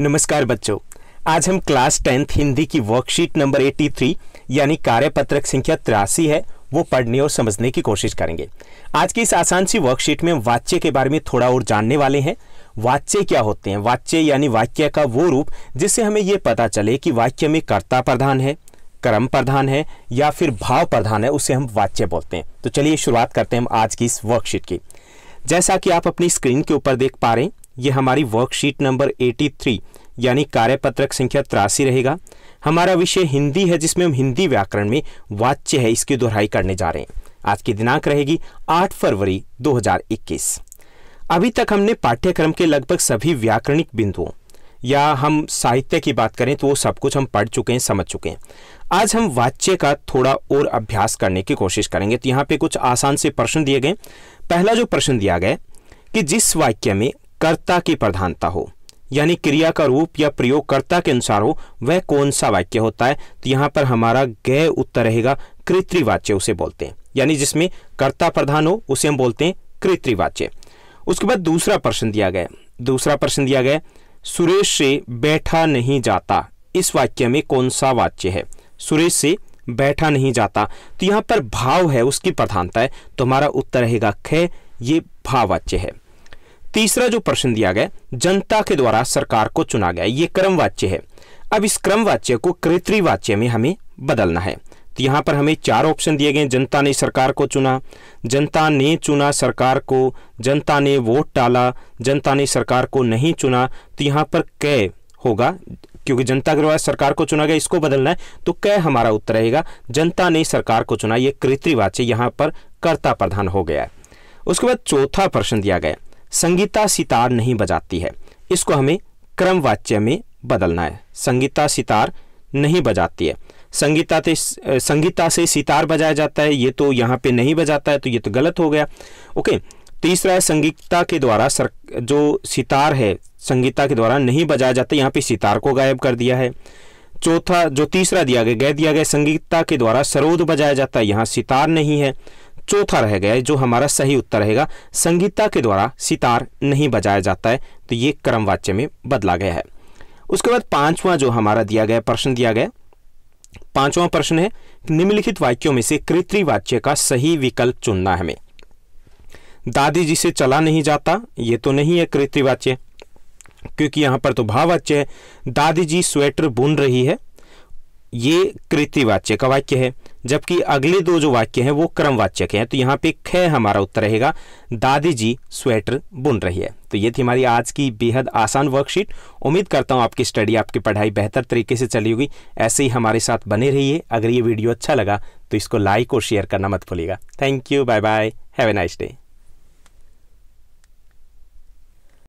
नमस्कार बच्चों आज हम क्लास टेंथ हिंदी की वर्कशीट नंबर 83 यानी कार्यपत्रक संख्या तिरासी है वो पढ़ने और समझने की कोशिश करेंगे आज की इस आसान सी वर्कशीट में वाच्य के बारे में थोड़ा और जानने वाले हैं वाच्य क्या होते हैं वाच्य यानी वाक्य का वो रूप जिससे हमें ये पता चले कि वाक्य में कर्ता प्रधान है कर्म प्रधान है या फिर भाव प्रधान है उसे हम वाच्य बोलते हैं तो चलिए शुरुआत करते हैं हम आज की इस वर्कशीट की जैसा कि आप अपनी स्क्रीन के ऊपर देख पा रहे हैं ये हमारी वर्कशीट नंबर 83 यानी कार्यपत्रक संख्या त्रासी रहेगा हमारा विषय हिंदी है जिसमें हम हिंदी व्याकरण में वाच्य है इसकी दोहराई करने जा रहे हैं आज की दिनांक रहेगी 8 फरवरी 2021 अभी तक हमने पाठ्यक्रम के लगभग सभी व्याकरणिक बिंदुओं या हम साहित्य की बात करें तो वो सब कुछ हम पढ़ चुके हैं समझ चुके हैं आज हम वाच्य का थोड़ा और अभ्यास करने की कोशिश करेंगे तो यहाँ पे कुछ आसान से प्रश्न दिए गए पहला जो प्रश्न दिया गया कि जिस वाक्य में कर्ता की प्रधानता हो यानी क्रिया का रूप या प्रयोग कर्ता के अनुसार हो वह कौन सा वाक्य होता है तो यहाँ पर हमारा गय उत्तर रहेगा कृत्रिवाच्य उसे बोलते हैं यानी जिसमें कर्ता प्रधान हो उसे हम बोलते हैं कृत्रिवाच्य उसके बाद दूसरा प्रश्न दिया गया दूसरा प्रश्न दिया गया सुरेश से बैठा नहीं जाता इस वाक्य में कौन सा वाच्य है सुरेश से बैठा नहीं जाता तो यहाँ पर भाव है उसकी प्रधानता है तो हमारा उत्तर रहेगा खे ये भाववाच्य है तीसरा जो प्रश्न दिया गया जनता के द्वारा सरकार को चुना गया ये क्रम वाच्य है अब इस क्रम वाच्य को कृत्रिवाच्य में हमें बदलना है तो यहाँ पर हमें चार ऑप्शन दिए गए जनता ने सरकार को चुना जनता ने चुना सरकार को जनता ने वोट डाला जनता ने सरकार को नहीं चुना तो यहाँ पर कै होगा क्योंकि जनता के द्वारा सरकार को चुना गया इसको बदलना है तो कै हमारा उत्तर रहेगा जनता ने सरकार को चुना ये कृत्रिवाच्य यहाँ पर कर्ता प्रधान हो गया है उसके बाद चौथा प्रश्न दिया गया संगीता सितार नहीं बजाती है इसको हमें क्रमवाच्य में बदलना है संगीता सितार नहीं बजाती है संगीता से संगीता से सितार बजाया जाता है ये तो यहाँ पे नहीं बजाता है तो ये तो गलत हो गया ओके तीसरा है संगीता के द्वारा सर जो सितार है संगीता के द्वारा नहीं बजाया जाता यहाँ पे सितार को गायब कर दिया है चौथा जो तीसरा दिया गया गह दिया गया संगीता के द्वारा सरोद बजाया जाता है यहाँ सितार नहीं है चौथा रह गया जो हमारा सही उत्तर रहेगा संगीता के द्वारा सितार नहीं बजाया जाता है तो ये क्रमवाच्य में बदला गया है उसके बाद पांचवा जो हमारा दिया गया प्रश्न दिया गया पांचवा प्रश्न है निम्नलिखित वाक्यों में से कृत्रिवाच्य का सही विकल्प चुनना हमें दादी जी से चला नहीं जाता ये तो नहीं है कृत्रिवाच्य क्योंकि यहां पर तो भाववाच्य है दादी जी स्वेटर बुन रही है ये कृत्रिवाच्य का वाक्य है जबकि अगले दो जो वाक्य हैं वो क्रमवाच्यक हैं तो यहाँ पे ख हमारा उत्तर रहेगा दादी जी स्वेटर बुन रही है तो ये थी हमारी आज की बेहद आसान वर्कशीट उम्मीद करता हूँ आपकी स्टडी आपकी पढ़ाई बेहतर तरीके से चली होगी ऐसे ही हमारे साथ बने रहिए अगर ये वीडियो अच्छा लगा तो इसको लाइक और शेयर करना मत भूलिएगा thank you bye bye have a nice day